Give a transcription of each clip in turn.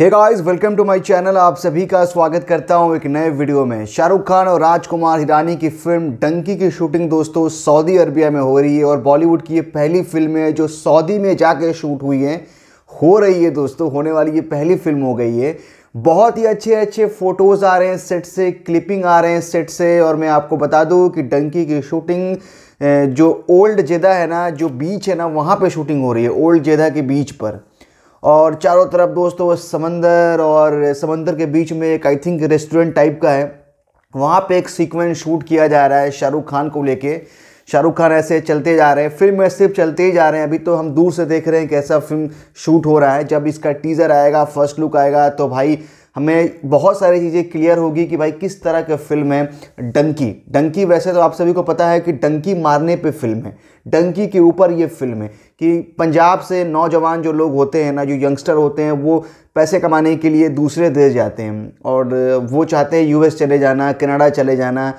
hey guys welcome to my channel आप सभी का स्वागत करता हूं एक नए वीडियो में शाहरुख खान और राजकुमार हिरानी की फिल्म डंकी की शूटिंग दोस्तों सऊदी अरबिया में हो रही है और बॉलीवुड की ये पहली फिल्म है जो सऊदी में जाके शूट हुई है हो रही है दोस्तों होने वाली ये पहली फिल्म हो गई है बहुत ही अच्छे अच्छे फ़ोटोज़ आ रहे हैं सेट से क्लिपिंग आ रहे हैं सेट से और मैं आपको बता दूँ कि डंकी की शूटिंग जो ओल्ड जेदा है ना जो बीच है ना वहाँ पर शूटिंग हो रही है ओल्ड जेदा के बीच पर और चारों तरफ दोस्तों वो समंदर और समंदर के बीच में एक आई थिंक रेस्टोरेंट टाइप का है वहाँ पे एक सीक्वेंस शूट किया जा रहा है शाहरुख खान को लेके शाहरुख खान ऐसे चलते जा रहे हैं फिल्म में सिर्फ चलते ही जा रहे हैं अभी तो हम दूर से देख रहे हैं कैसा फिल्म शूट हो रहा है जब इसका टीज़र आएगा फर्स्ट लुक आएगा तो भाई हमें बहुत सारी चीज़ें क्लियर होगी कि भाई किस तरह की फिल्म है डंकी डंकी वैसे तो आप सभी को पता है कि डंकी मारने पे फिल्म है डंकी के ऊपर ये फिल्म है कि पंजाब से नौजवान जो लोग होते हैं ना जो यंगस्टर होते हैं वो पैसे कमाने के लिए दूसरे देश जाते हैं और वो चाहते हैं यूएस चले जाना कनाडा चले जाना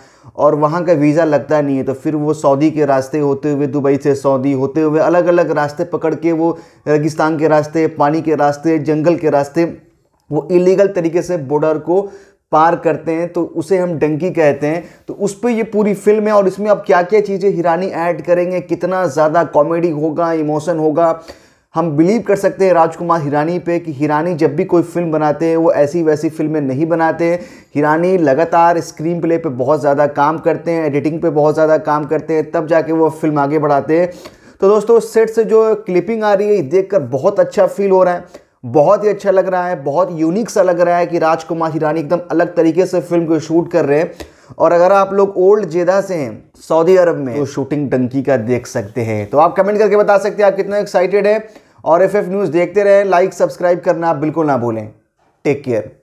और वहाँ का वीज़ा लगता नहीं है तो फिर वो सऊदी के रास्ते होते हुए दुबई से सऊदी होते हुए अलग अलग रास्ते पकड़ के वो रेगिस्तान के रास्ते पानी के रास्ते जंगल के रास्ते वो इलीगल तरीके से बॉर्डर को पार करते हैं तो उसे हम डंकी कहते हैं तो उस पर ये पूरी फिल्म है और इसमें आप क्या क्या चीज़ें हिरानी ऐड करेंगे कितना ज़्यादा कॉमेडी होगा इमोशन होगा हम बिलीव कर सकते हैं राजकुमार हिरानी पे कि हिरानी जब भी कोई फिल्म बनाते हैं वो ऐसी वैसी फिल्में नहीं बनाते हैं हिरानी लगातार स्क्रीन प्ले पर बहुत ज़्यादा काम करते हैं एडिटिंग पे बहुत ज़्यादा काम करते हैं तब जाके वो फिल्म आगे बढ़ाते हैं तो दोस्तों सेट से जो क्लिपिंग आ रही है देख कर बहुत अच्छा फील हो रहा है बहुत ही अच्छा लग रहा है बहुत यूनिक सा लग रहा है कि राजकुमार हिरानी एकदम अलग तरीके से फिल्म को शूट कर रहे हैं और अगर आप लोग ओल्ड जेदा से हैं सऊदी अरब में तो शूटिंग डंकी का देख सकते हैं तो आप कमेंट करके बता सकते हैं आप कितना एक्साइटेड है और एफ न्यूज़ देखते रहें लाइक सब्सक्राइब करना आप बिल्कुल ना भूलें टेक केयर